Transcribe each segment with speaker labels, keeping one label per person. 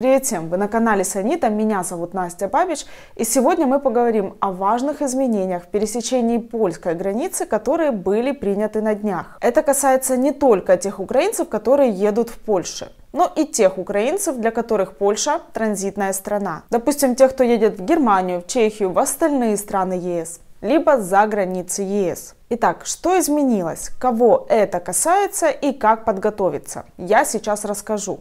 Speaker 1: Привет всем! Вы на канале Санита, меня зовут Настя Бабич, и сегодня мы поговорим о важных изменениях в пересечении польской границы, которые были приняты на днях. Это касается не только тех украинцев, которые едут в Польшу но и тех украинцев, для которых Польша – транзитная страна. Допустим, тех, кто едет в Германию, в Чехию, в остальные страны ЕС, либо за границы ЕС. Итак, что изменилось, кого это касается и как подготовиться, я сейчас расскажу.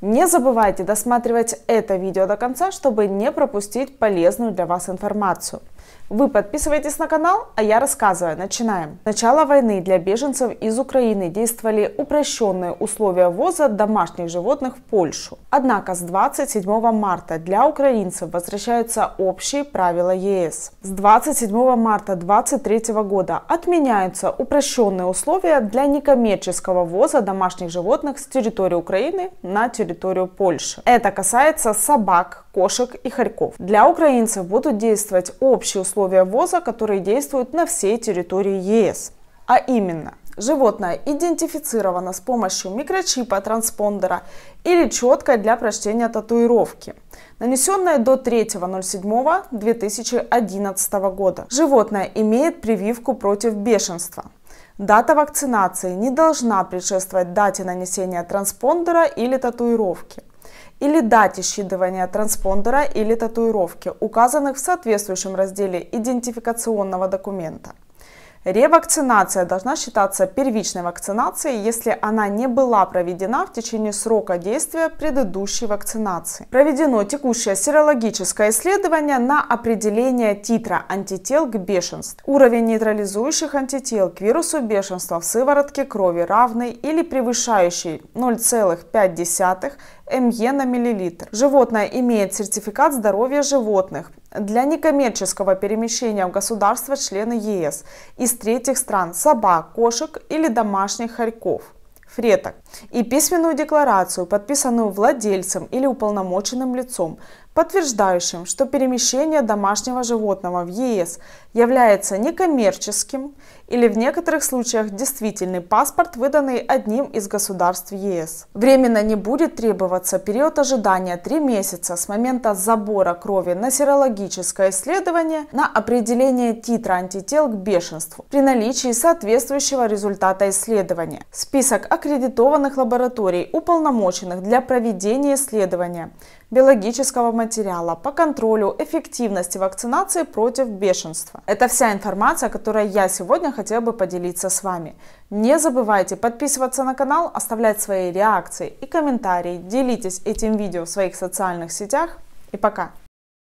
Speaker 1: Не забывайте досматривать это видео до конца, чтобы не пропустить полезную для вас информацию. Вы подписывайтесь на канал, а я рассказываю. Начинаем. С начала войны для беженцев из Украины действовали упрощенные условия ввоза домашних животных в Польшу. Однако с 27 марта для украинцев возвращаются общие правила ЕС. С 27 марта 2023 года отменяются упрощенные условия для некоммерческого ввоза домашних животных с территории Украины на территорию территорию Польши. Это касается собак, кошек и хорьков. Для украинцев будут действовать общие условия ввоза, которые действуют на всей территории ЕС. А именно, животное идентифицировано с помощью микрочипа, транспондера или четкой для прочтения татуировки, нанесенной до 3.07.2011 года. Животное имеет прививку против бешенства. Дата вакцинации не должна предшествовать дате нанесения транспондера или татуировки или дате считывания транспондера или татуировки, указанных в соответствующем разделе идентификационного документа. Ревакцинация должна считаться первичной вакцинацией, если она не была проведена в течение срока действия предыдущей вакцинации. Проведено текущее серологическое исследование на определение титра антител к бешенству. Уровень нейтрализующих антител к вирусу бешенства в сыворотке крови равный или превышающий 0,5 МЕ на миллилитр. Животное имеет сертификат здоровья животных для некоммерческого перемещения в государства члены ЕС из третьих стран собак, кошек или домашних хорьков фреток и письменную декларацию, подписанную владельцем или уполномоченным лицом, подтверждающим, что перемещение домашнего животного в ЕС является некоммерческим или в некоторых случаях действительный паспорт, выданный одним из государств ЕС. Временно не будет требоваться период ожидания 3 месяца с момента забора крови на серологическое исследование на определение титра антител к бешенству при наличии соответствующего результата исследования. Список аккредитованных лабораторий, уполномоченных для проведения исследования биологического материала материала по контролю эффективности вакцинации против бешенства. Это вся информация, которую я сегодня хотела бы поделиться с вами. Не забывайте подписываться на канал, оставлять свои реакции и комментарии, делитесь этим видео в своих социальных сетях и пока!